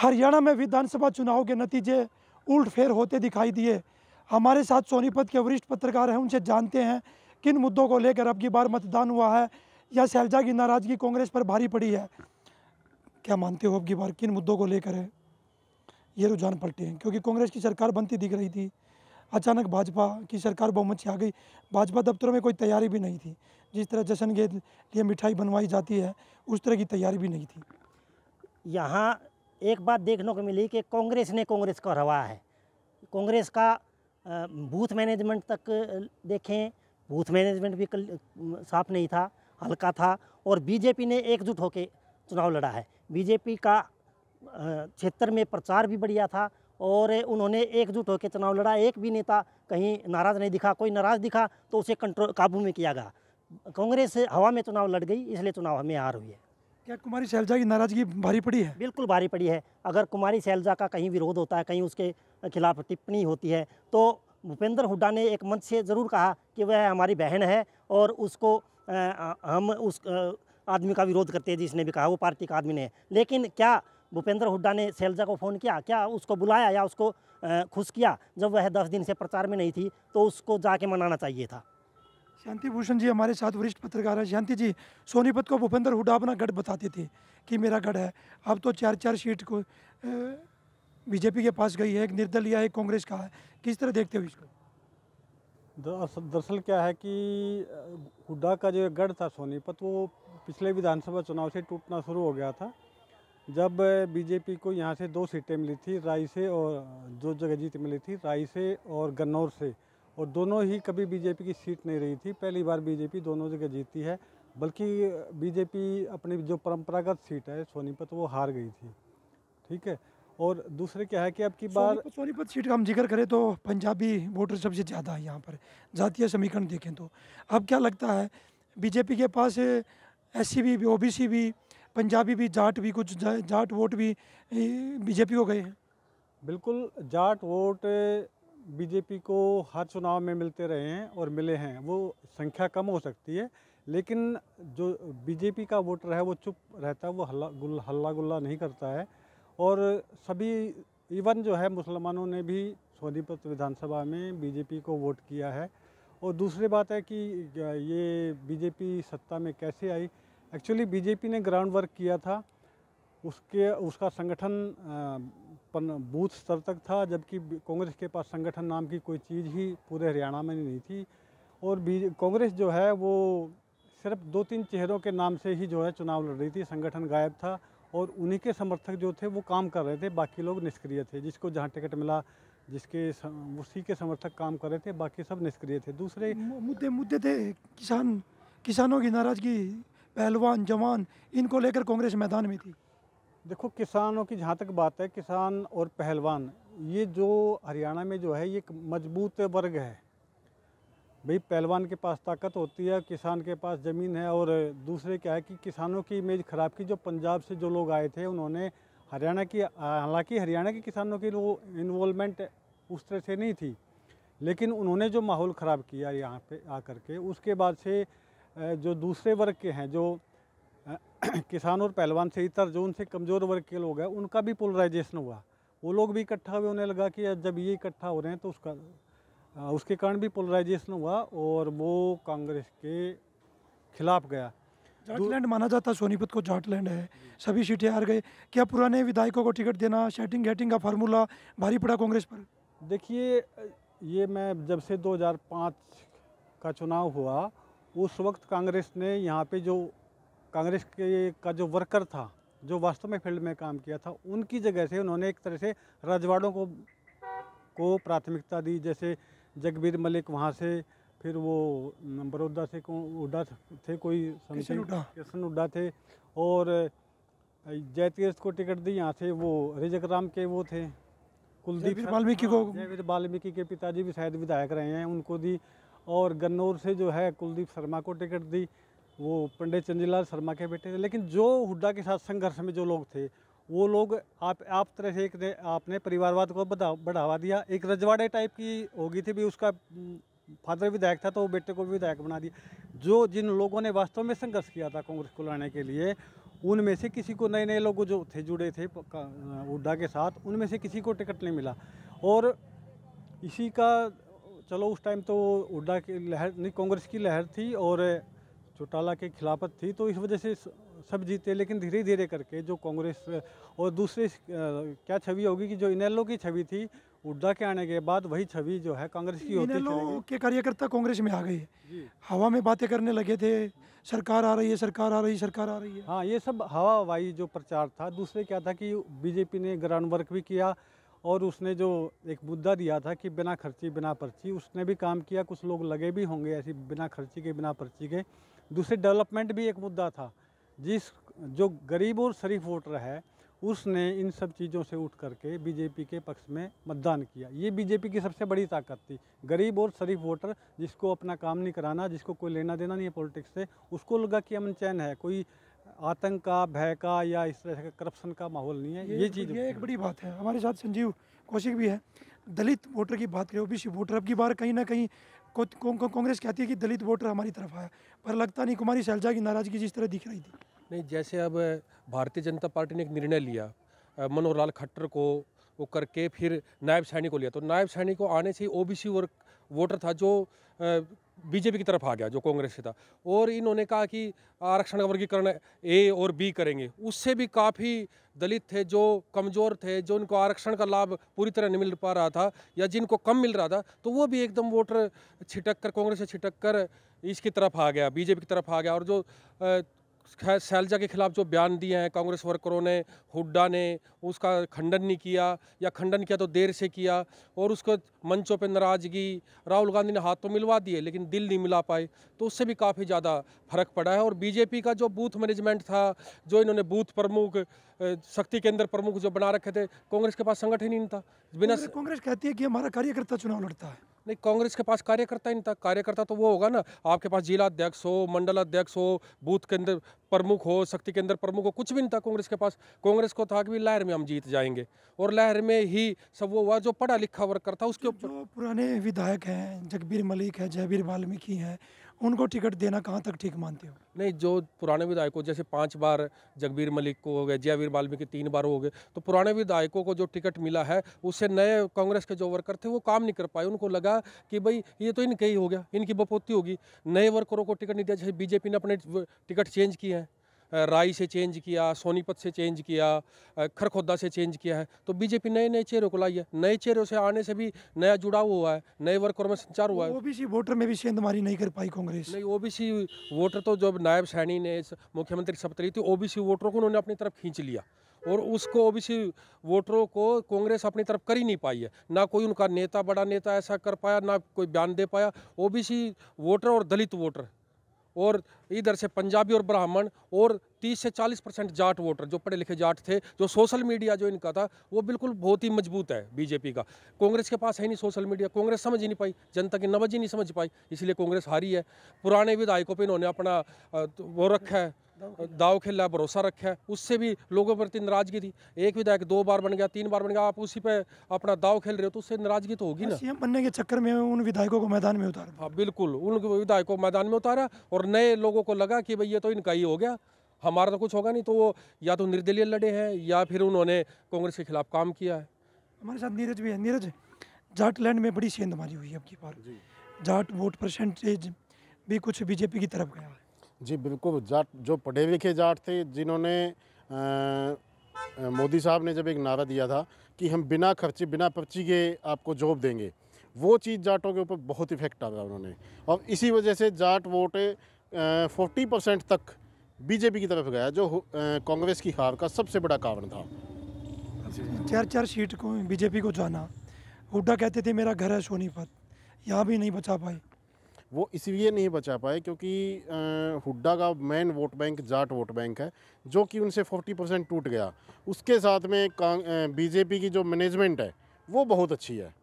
हरियाणा में विधानसभा चुनाव के नतीजे उल्ट फेर होते दिखाई दिए हमारे साथ सोनीपत के वरिष्ठ पत्रकार हैं उनसे जानते हैं किन मुद्दों को लेकर अब की बार मतदान हुआ है या शैलजा की नाराजगी कांग्रेस पर भारी पड़ी है क्या मानते हो अब की बार किन मुद्दों को लेकर है ये रुझान पलटे हैं क्योंकि कांग्रेस की सरकार बनती दिख रही थी अचानक भाजपा की सरकार बहुमत से आ गई भाजपा दफ्तरों में कोई तैयारी भी नहीं थी जिस तरह जश्न के लिए मिठाई बनवाई जाती है उस तरह की तैयारी भी नहीं थी यहाँ एक बात देखने को मिली कि कांग्रेस ने कांग्रेस को हरवा है कांग्रेस का बूथ मैनेजमेंट तक देखें बूथ मैनेजमेंट भी साफ नहीं था हल्का था और बीजेपी ने एकजुट होकर चुनाव लड़ा है बीजेपी का क्षेत्र में प्रचार भी बढ़िया था और उन्होंने एकजुट होकर चुनाव लड़ा एक भी नेता कहीं नाराज़ नहीं दिखा कोई नाराज़ दिखा तो उसे कंट्रोल काबू में किया गया कांग्रेस हवा में चुनाव लड़ गई इसलिए चुनाव हमें हार हुई है क्या कुमारी शैलजा की नाराजगी भारी पड़ी है बिल्कुल भारी पड़ी है अगर कुमारी शैलजा का कहीं विरोध होता है कहीं उसके खिलाफ टिप्पणी होती है तो भूपेंद्र हुड्डा ने एक मंच से ज़रूर कहा कि वह हमारी बहन है और उसको हम उस आदमी का विरोध करते हैं जिसने भी कहा वो पार्टी का आदमी ने लेकिन क्या भूपेंद्र हुड्डा ने शैलजा को फ़ोन किया क्या उसको बुलाया या उसको खुश किया जब वह दस दिन से प्रचार में नहीं थी तो उसको जाके मनाना चाहिए था शांति भूषण जी हमारे साथ वरिष्ठ पत्रकार हैं शांति जी सोनीपत को भूपेंद्र हुडा अपना गढ़ बताते थे कि मेरा गढ़ है अब तो चार चार सीट को बीजेपी के पास गई है एक निर्दलीय एक कांग्रेस का है किस तरह देखते हो इसको दरअसल क्या है कि हुडा का जो गढ़ था सोनीपत वो पिछले विधानसभा चुनाव से टूटना शुरू हो गया था जब बीजेपी को यहाँ से दो सीटें मिली थी राय से और जो जगह जीत मिली थी राय से और गन्नौर से और दोनों ही कभी बीजेपी की सीट नहीं रही थी पहली बार बीजेपी दोनों जगह जीती है बल्कि बीजेपी अपनी जो परंपरागत सीट है सोनीपत वो हार गई थी ठीक है और दूसरे क्या है कि अब की बार सोनीपत सीट का हम जिक्र करें तो पंजाबी वोटर सबसे ज़्यादा है यहाँ पर जातीय समीकरण देखें तो अब क्या लगता है बीजेपी के पास एस भी ओ भी पंजाबी भी जाट भी कुछ जाट वोट भी बीजेपी को गए हैं बिल्कुल जाट वोट बीजेपी को हर चुनाव में मिलते रहे हैं और मिले हैं वो संख्या कम हो सकती है लेकिन जो बीजेपी का वोटर है वो चुप रहता है वो हल्ला गुल हल्ला गुल्ला नहीं करता है और सभी इवन जो है मुसलमानों ने भी सोनीपत विधानसभा में बीजेपी को वोट किया है और दूसरी बात है कि ये बीजेपी सत्ता में कैसे आई एक्चुअली बीजेपी ने ग्राउंड वर्क किया था उसके उसका संगठन अपन बूथ स्तर तक था जबकि कांग्रेस के पास संगठन नाम की कोई चीज़ ही पूरे हरियाणा में नहीं थी और कांग्रेस जो है वो सिर्फ दो तीन चेहरों के नाम से ही जो है चुनाव लड़ रही थी संगठन गायब था और उन्हीं के समर्थक जो थे वो काम कर रहे थे बाकी लोग निष्क्रिय थे जिसको जहाँ टिकट मिला जिसके उसी के समर्थक काम कर रहे थे बाकी सब निष्क्रिय थे दूसरे मुद्दे मुद्दे थे किसान किसानों की नाराज़गी पहलवान जवान इनको लेकर कांग्रेस मैदान में थी देखो किसानों की जहाँ तक बात है किसान और पहलवान ये जो हरियाणा में जो है ये एक मजबूत वर्ग है भाई पहलवान के पास ताकत होती है किसान के पास ज़मीन है और दूसरे क्या है कि किसानों की इमेज ख़राब की जो पंजाब से जो लोग आए थे उन्होंने हरियाणा की हालांकि हरियाणा के किसानों की वो इन्वॉलमेंट उस तरह से नहीं थी लेकिन उन्होंने जो माहौल ख़राब किया यहाँ पे आकर के उसके बाद से जो दूसरे वर्ग के हैं जो किसान और पहलवान से इतर जो उनसे कमज़ोर वर्ग के लोग हैं उनका भी पोलराइजेशन हुआ वो लोग भी इकट्ठा हुए उन्हें लगा कि जब ये इकट्ठा हो रहे हैं तो उसका उसके कारण भी पोलराइजेशन हुआ और वो कांग्रेस के खिलाफ गया जाटलैंड माना जाता सोनीपत को जाटलैंड है सभी सीटें हार गए क्या पुराने विधायकों को टिकट देना शेटिंग गेटिंग का फार्मूला भारी पड़ा कांग्रेस पर देखिए ये मैं जब से 2005 का चुनाव हुआ उस वक्त कांग्रेस ने यहाँ पे जो कांग्रेस के का जो वर्कर था जो वास्तव में फील्ड में काम किया था उनकी जगह से उन्होंने एक तरह से राजवाड़ों को को प्राथमिकता दी जैसे जगबीर मलिक वहाँ से फिर वो बड़ौदा से उड्डा थे कोई कृष्ण उड्डा थे और जयतीर्थ को टिकट दी यहाँ से वो रिजक राम के वो थे कुलदीप वाल्मीकि को हाँ, जयवीर वाल्मीकि के पिताजी भी शायद विधायक रहे हैं उनको दी और गन्नौर से जो है कुलदीप शर्मा को टिकट दी वो पंडित चंदीलाल शर्मा के बेटे थे लेकिन जो हुड्डा के साथ संघर्ष में जो लोग थे वो लोग आप आप तरह से एक आपने परिवारवाद को बढ़ावा दिया एक रजवाड़े टाइप की होगी थी भी उसका फादर विधायक था तो वो बेटे को भी विधायक बना दिया जो जिन लोगों ने वास्तव में संघर्ष किया था कांग्रेस को लाने के लिए उनमें से किसी को नए नए लोग जो थे जुड़े थे हुड्डा के साथ उनमें से किसी को टिकट नहीं मिला और इसी का चलो उस टाइम तो हुड्डा की लहर नहीं कांग्रेस की लहर थी और चौटाला के खिलाफत थी तो इस वजह से सब जीते लेकिन धीरे धीरे करके जो कांग्रेस और दूसरे क्या छवि होगी कि जो इनेलो की छवि थी उड्डा के आने के बाद वही छवि जो है कांग्रेस की होती इनेलो के कार्यकर्ता कांग्रेस में आ गए हवा में बातें करने लगे थे सरकार आ रही है सरकार आ रही है सरकार आ रही है हाँ ये सब हवा हवाई जो प्रचार था दूसरे क्या था कि बीजेपी ने ग्राउंड वर्क भी किया और उसने जो एक मुद्दा दिया था कि बिना खर्ची बिना पर्ची उसने भी काम किया कुछ लोग लगे भी होंगे ऐसी बिना खर्ची के बिना पर्ची के दूसरे डेवलपमेंट भी एक मुद्दा था जिस जो गरीब और शरीफ वोटर है उसने इन सब चीज़ों से उठ करके बीजेपी के पक्ष में मतदान किया ये बीजेपी की सबसे बड़ी ताकत थी गरीब और शरीफ वोटर जिसको अपना काम नहीं कराना जिसको कोई लेना देना नहीं है पॉलिटिक्स से उसको लगा कि अमन चैन है कोई आतंक का भय का या इस तरह का करप्शन का माहौल नहीं है ये, ये चीज़ ये एक बड़ी बात है हमारे साथ संजीव कौशिक भी है दलित वोटर की बात करें ओबीसी वोटर अब की बार कहीं ना कहीं कांग्रेस कहती है कि दलित वोटर हमारी तरफ आया पर लगता नहीं कुमारी शैलजा की नाराजगी जिस तरह दिख रही थी नहीं जैसे अब भारतीय जनता पार्टी ने एक निर्णय लिया मनोहर लाल खट्टर को वो करके फिर नायब सैनी को लिया तो नायब सैनी को आने से ही ओबीसी वर्ग वोटर था जो बीजेपी की तरफ आ गया जो कांग्रेस से था और इन्होंने कहा कि आरक्षण का वर्गीकरण ए और बी करेंगे उससे भी काफ़ी दलित थे जो कमज़ोर थे जो उनको आरक्षण का लाभ पूरी तरह नहीं मिल पा रहा था या जिनको कम मिल रहा था तो वो भी एकदम वोटर छिटक कर कांग्रेस से छिटक कर इसकी तरफ आ गया बीजेपी की तरफ आ गया और जो शैलजा के खिलाफ जो बयान दिए हैं कांग्रेस वर्करों ने हुड्डा ने उसका खंडन नहीं किया या खंडन किया तो देर से किया और उसको मंचों पर नाराजगी राहुल गांधी ने हाथ तो मिलवा दिए लेकिन दिल नहीं मिला पाए तो उससे भी काफ़ी ज़्यादा फर्क पड़ा है और बीजेपी का जो बूथ मैनेजमेंट था जो इन्होंने बूथ प्रमुख शक्ति केंद्र प्रमुख जो बना रखे थे कांग्रेस के पास संगठन ही नहीं था बिना कांग्रेस कहती है कि हमारा कार्यकर्ता चुनाव लड़ता है नहीं कांग्रेस के पास कार्यकर्ता ही नहीं था कार्यकर्ता तो वो होगा ना आपके पास जिला अध्यक्ष हो मंडल अध्यक्ष हो बूथ के अंदर प्रमुख हो शक्ति केंद्र प्रमुख हो कुछ भी नहीं था कांग्रेस के पास कांग्रेस को था कि लहर में हम जीत जाएंगे और लहर में ही सब वो हुआ जो पढ़ा लिखा वर्कर था उसके ऊपर पुराने विधायक हैं जगबीर मलिक है जयबीर वाल्मीकि हैं उनको टिकट देना कहाँ तक ठीक मानते हो नहीं जो पुराने विधायकों जैसे पांच बार जगबीर मलिक को हो गए जयावीर बाल्मीकि तीन बार हो गए तो पुराने विधायकों को जो टिकट मिला है उससे नए कांग्रेस के जो वर्कर थे वो काम नहीं कर पाए उनको लगा कि भाई ये तो इनके ही हो गया इनकी बपोती होगी नए वर्करों को टिकट नहीं दिया जैसे बीजेपी ने अपने टिकट चेंज किए हैं राय से चेंज किया सोनीपत से चेंज किया खरखोदा से चेंज किया है तो बीजेपी नए नए चेहरों को लाई है नए चेहरों से आने से भी नया जुड़ाव हुआ है नए वर्करों में संचार हुआ है ओबीसी वोटर में भी सेंधमारी नहीं कर पाई कांग्रेस नहीं ओबीसी वोटर तो जब नायब सैनी ने मुख्यमंत्री शपथ ली थी ओबीसी वोटरों को उन्होंने अपनी तरफ खींच लिया और उसको ओबीसी वोटरों को कांग्रेस अपनी तरफ कर ही नहीं पाई है ना कोई उनका नेता बड़ा नेता ऐसा कर पाया ना कोई बयान दे पाया ओबीसी वोटर और दलित वोटर और इधर से पंजाबी और ब्राह्मण और 30 से 40 परसेंट जाट वोटर जो पढ़े लिखे जाट थे जो सोशल मीडिया जो इनका था वो बिल्कुल बहुत ही मजबूत है बीजेपी का कांग्रेस के पास है नहीं सोशल मीडिया कांग्रेस समझ ही नहीं पाई जनता की नवज ही नहीं समझ पाई इसलिए कांग्रेस हारी है पुराने विधायकों पर इन्होंने अपना वो रखा है दाव खेला भरोसा रखा है उससे भी लोगों प्रति नाराजगी थी एक विधायक दो बार बन गया तीन बार बन गया आप उसी पे अपना दाव खेल रहे हो तो उससे नाराजगी तो होगी ना सीएम बनने के चक्कर में उन विधायकों को मैदान में उतारा हाँ बिल्कुल उन विधायकों को मैदान में उतारा और नए लोगों को लगा कि भाई ये तो इनका ही हो गया हमारा तो कुछ होगा नहीं तो वो या तो निर्दलीय लड़े हैं या फिर उन्होंने कांग्रेस के खिलाफ काम किया है हमारे साथ नीरज भी है नीरज जाटलैंड में बड़ी सेंधमारी हुई है अब की बार जाट वोट परसेंटेज भी कुछ बीजेपी की तरफ गया है जी बिल्कुल जाट जो पढ़े लिखे जाट थे जिन्होंने मोदी साहब ने जब एक नारा दिया था कि हम बिना खर्चे बिना पर्ची के आपको जॉब देंगे वो चीज़ जाटों के ऊपर बहुत इफेक्ट आ रहा उन्होंने और इसी वजह से जाट वोट फोर्टी परसेंट तक बीजेपी की तरफ गया जो कांग्रेस की हार का सबसे बड़ा कारण था चार चार सीट को बीजेपी को जाना हुड्डा कहते थे मेरा घर है सोनीपत यहाँ भी नहीं बचा पाए वो इसलिए नहीं बचा पाए क्योंकि हुड्डा का main vote bank Jat vote bank है जो कि उनसे 40 परसेंट टूट गया उसके साथ में बीजेपी की जो मैनेजमेंट है वो बहुत अच्छी है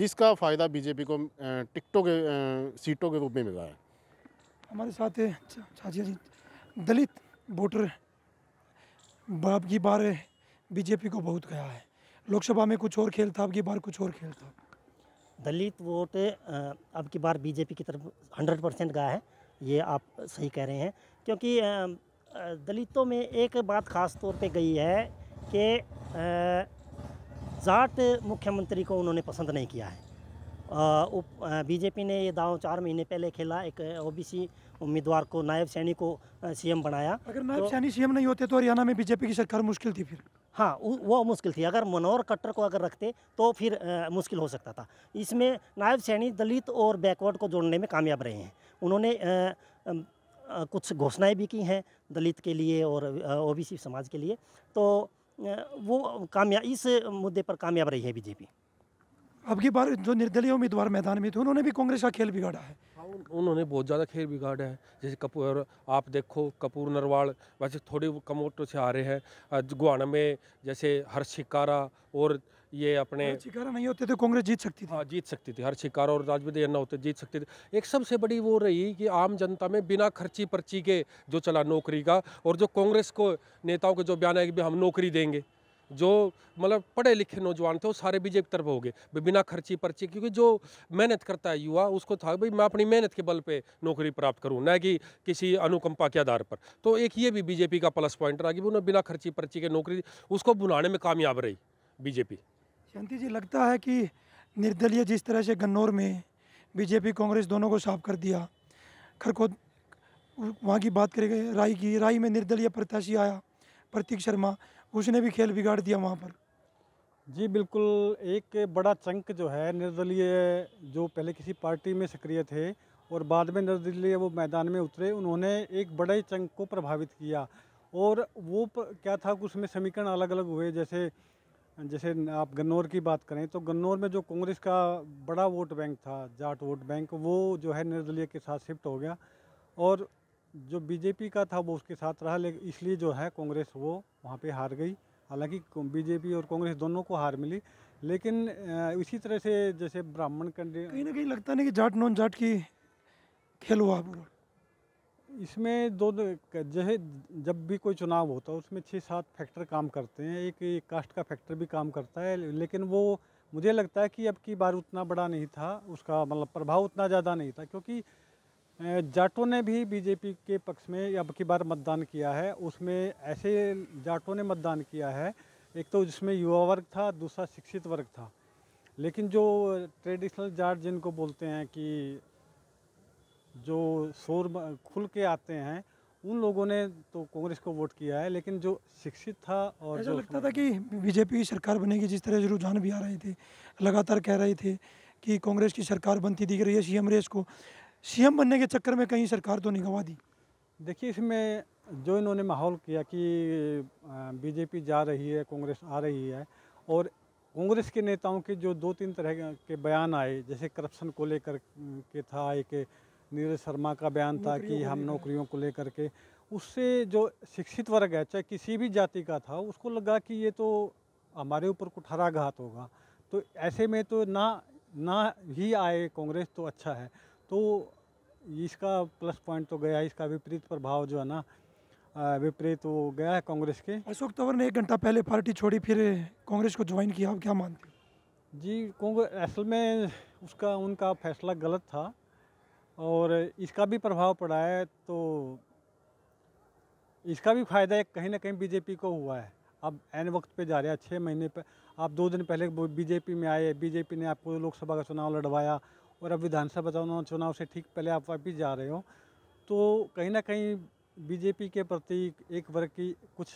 जिसका फ़ायदा बीजेपी को टिकटों के सीटों के रूप में मिला है हमारे साथ चाची जी दलित वोटर बाप की बार बीजेपी को बहुत गया है लोकसभा में कुछ और खेल था अब की बार कुछ और खेल था दलित वोट अब की बार बीजेपी की तरफ 100 परसेंट गया है ये आप सही कह रहे हैं क्योंकि दलितों में एक बात ख़ास तौर पे गई है कि जाट मुख्यमंत्री को उन्होंने पसंद नहीं किया है उप बीजेपी ने ये दाव चार महीने पहले खेला एक ओबीसी उम्मीदवार को नायब सैनी को सीएम बनाया अगर नायब तो, सैनी सीएम नहीं होते तो हरियाणा में बीजेपी की सरकार मुश्किल थी फिर हाँ वो मुश्किल थी अगर मनोहर कट्टर को अगर रखते तो फिर आ, मुश्किल हो सकता था इसमें नायब सैनी दलित और बैकवर्ड को जोड़ने में कामयाब रहे हैं उन्होंने आ, आ, कुछ घोषणाएं भी की हैं दलित के लिए और ओबीसी समाज के लिए तो वो कामयाब इस मुद्दे पर कामयाब रही है बीजेपी अब की बार जो निर्दलीय उम्मीदवार मैदान में थे उन्होंने भी कांग्रेस का खेल बिगाड़ा है हाँ, उन्होंने बहुत ज़्यादा खेल बिगाड़ा है जैसे कपूर आप देखो कपूर नरवाल वैसे थोड़ी कम वोटों से आ रहे हैं गुआना में जैसे हर शिकारा और ये अपने शिकारा नहीं होते तो कांग्रेस जीत सकती थी हाँ जीत सकती थी हर शिकारा और राजविद अन्ना होते जीत सकती थी एक सबसे बड़ी वो रही कि आम जनता में बिना खर्ची पर्ची के जो चला नौकरी का और जो कांग्रेस को नेताओं के जो बयान है कि हम नौकरी देंगे जो मतलब पढ़े लिखे नौजवान थे वो सारे बीजेपी तरफ हो गए बिना खर्ची पर्ची क्योंकि जो मेहनत करता है युवा उसको था भाई मैं अपनी मेहनत के बल पर नौकरी प्राप्त करूँ न कि किसी अनुकंपा के आधार पर तो एक ये भी बीजेपी का प्लस पॉइंट रहा कि उन्होंने बिना खर्ची पर्ची के नौकरी उसको बुलाने में कामयाब रही बीजेपी शांति जी लगता है कि निर्दलीय जिस तरह से गन्नौर में बीजेपी कांग्रेस दोनों को साफ कर दिया खरखो वहाँ की बात करेंगे राय की राय में निर्दलीय प्रत्याशी आया प्रतीक शर्मा उसने भी खेल बिगाड़ दिया वहाँ पर जी बिल्कुल एक बड़ा चंक जो है निर्दलीय जो पहले किसी पार्टी में सक्रिय थे और बाद में निर्दलीय वो मैदान में उतरे उन्होंने एक बड़े चंक को प्रभावित किया और वो क्या था कि उसमें समीकरण अलग अलग हुए जैसे जैसे आप गन्नौर की बात करें तो गन्नौर में जो कांग्रेस का बड़ा वोट बैंक था जाट वोट बैंक वो जो है निर्दलीय के साथ शिफ्ट हो गया और जो बीजेपी का था वो उसके साथ रहा लेकिन इसलिए जो है कांग्रेस वो वहाँ पे हार गई हालांकि बीजेपी और कांग्रेस दोनों को हार मिली लेकिन इसी तरह से जैसे ब्राह्मण कंडे कहीं ना कहीं लगता नहीं कि जाट नॉन जाट की खेल हुआ इसमें दो जैसे जब भी कोई चुनाव होता है उसमें छः सात फैक्टर काम करते हैं एक, एक कास्ट का फैक्टर भी काम करता है लेकिन वो मुझे लगता है कि अब की बार उतना बड़ा नहीं था उसका मतलब प्रभाव उतना ज़्यादा नहीं था क्योंकि जाटों ने भी बीजेपी के पक्ष में अब की बार मतदान किया है उसमें ऐसे जाटों ने मतदान किया है एक तो जिसमें युवा वर्ग था दूसरा शिक्षित वर्ग था लेकिन जो ट्रेडिशनल जाट जिनको बोलते हैं कि जो शोर खुल के आते हैं उन लोगों ने तो कांग्रेस को वोट किया है लेकिन जो शिक्षित था और ऐसा जो लगता था कि बीजेपी की सरकार बनेगी जिस तरह से रुझान भी आ रहे थे लगातार कह रहे थे कि कांग्रेस की सरकार बनती दिख रही है सीएम रेस को सीएम बनने के चक्कर में कहीं सरकार तो नहीं गंवा दी देखिए इसमें जो इन्होंने माहौल किया कि बीजेपी जा रही है कांग्रेस आ रही है और कांग्रेस के नेताओं के जो दो तीन तरह के बयान आए जैसे करप्शन को लेकर के था एक नीरज शर्मा का बयान था कि हम नौकरियों को लेकर के उससे जो शिक्षित वर्ग है चाहे किसी भी जाति का था उसको लगा कि ये तो हमारे ऊपर कुठाराघात होगा तो ऐसे में तो ना ना ही आए कांग्रेस तो अच्छा है तो इसका प्लस पॉइंट तो गया इसका विपरीत प्रभाव जो है ना विपरीत वो गया है कांग्रेस के अशोक तंवर ने एक घंटा पहले पार्टी छोड़ी फिर कांग्रेस को ज्वाइन किया आप क्या मानते जी कांग्रेस असल में उसका उनका फैसला गलत था और इसका भी प्रभाव पड़ा है तो इसका भी फ़ायदा एक कहीं ना कहीं बीजेपी को हुआ है अब एन वक्त पे जा रहे हैं छः महीने पे आप दो दिन पहले बीजेपी में आए बीजेपी ने आपको लोकसभा का चुनाव लड़वाया और अब विधानसभा चुनाव से ठीक पहले आप वापिस जा रहे हो तो कहीं ना कहीं बीजेपी के प्रति एक वर्ग की कुछ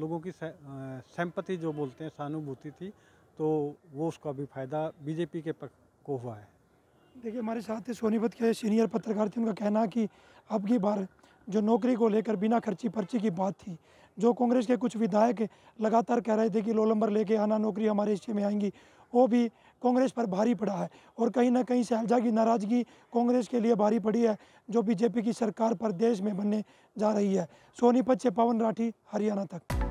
लोगों की सहमपति जो बोलते हैं सहानुभूति थी तो वो उसका भी फायदा बीजेपी के पक्ष को हुआ है देखिए हमारे साथ ही सोनीपत के सीनियर पत्रकार थे उनका कहना कि अब की बार जो नौकरी को लेकर बिना खर्ची पर्ची की बात थी जो कांग्रेस के कुछ विधायक लगातार कह रहे थे कि लो नंबर लेके आना नौकरी हमारे हिस्से में आएंगी वो भी कांग्रेस पर भारी पड़ा है और कहीं ना कहीं शैलजा की नाराज़गी कांग्रेस के लिए भारी पड़ी है जो बीजेपी की सरकार पर देश में बनने जा रही है सोनीपत से पवन राठी हरियाणा तक